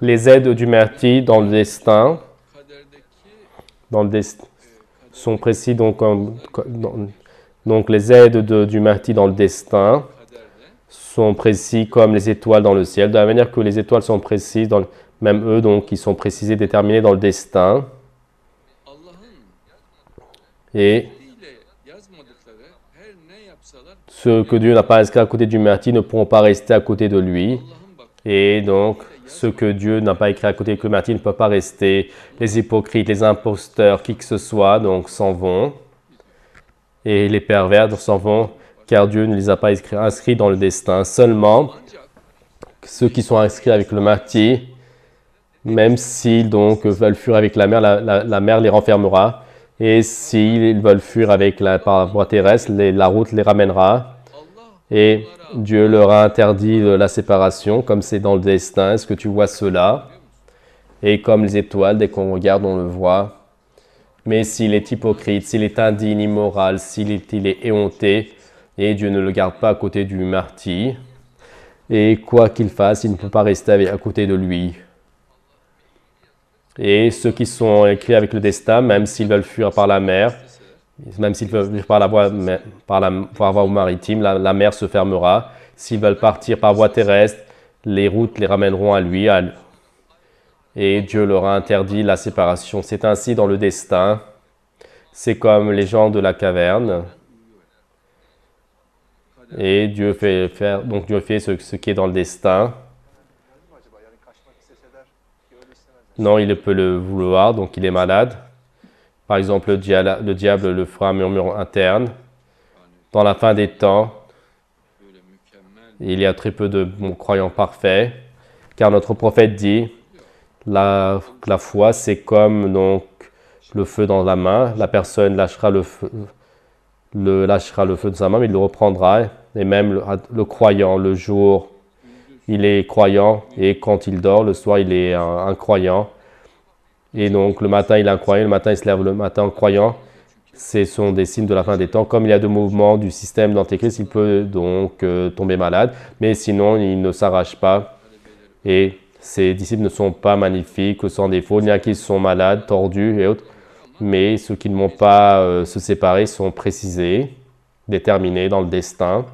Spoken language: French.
les aides du Merti dans le destin, sont précis donc, les aides du dans le destin sont précis comme les étoiles dans le ciel, de la manière que les étoiles sont précises, dans même eux donc ils sont précisés, déterminés dans le destin. Et ceux que Dieu n'a pas inscrit à côté du Merti ne pourront pas rester à côté de lui. Et donc, ce que Dieu n'a pas écrit à côté de Martin ne peut pas rester. Les hypocrites, les imposteurs, qui que ce soit, donc s'en vont. Et les pervers s'en vont, car Dieu ne les a pas inscrits dans le destin. Seulement, ceux qui sont inscrits avec le marty, même s'ils donc veulent fuir avec la mer, la, mer les renfermera. Et s'ils veulent fuir avec la, par la voie terrestre, la route les ramènera. Et Dieu leur a interdit la séparation, comme c'est dans le destin. Est-ce que tu vois cela Et comme les étoiles, dès qu'on regarde, on le voit. Mais s'il est hypocrite, s'il est indigne, immoral, s'il est, éhonté, et Dieu ne le garde pas à côté du martyr, et quoi qu'il fasse, il ne peut pas rester à côté de lui. Et ceux qui sont écrits avec le destin, même s'ils veulent fuir par la mer, même s'ils veulent venir par la voie, maritime, la, mer se fermera. S'ils veulent partir par voie terrestre, les routes les ramèneront à lui. À... Et Dieu leur a interdit la séparation. C'est ainsi dans le destin. C'est comme les gens de la caverne. Et Dieu fait, faire, donc Dieu fait ce qui est dans le destin. Non, il peut le vouloir, donc il est malade. Par exemple, le diable, le fera murmure interne. Dans la fin des temps, il y a très peu de croyants parfaits, car notre prophète dit la, la foi, c'est comme donc le feu dans la main. La personne lâchera le feu, le, lâchera le feu de sa main, mais il le reprendra. Et même le, croyant, le jour, il est croyant, et quand il dort, le soir, il est un croyant. Et donc le matin, il est incroyable, le matin, il se lève le matin en croyant. Ce sont des signes de la fin des temps. Comme il y a deux mouvements du système d'Antéchrist, il peut donc euh, tomber malade, mais sinon, il ne s'arrache pas. Et ses disciples ne sont pas magnifiques, sans défaut. Il y a qui sont malades, tordus et autres. Mais ceux qui ne vont pas euh, se séparer sont précisés, déterminés dans le destin.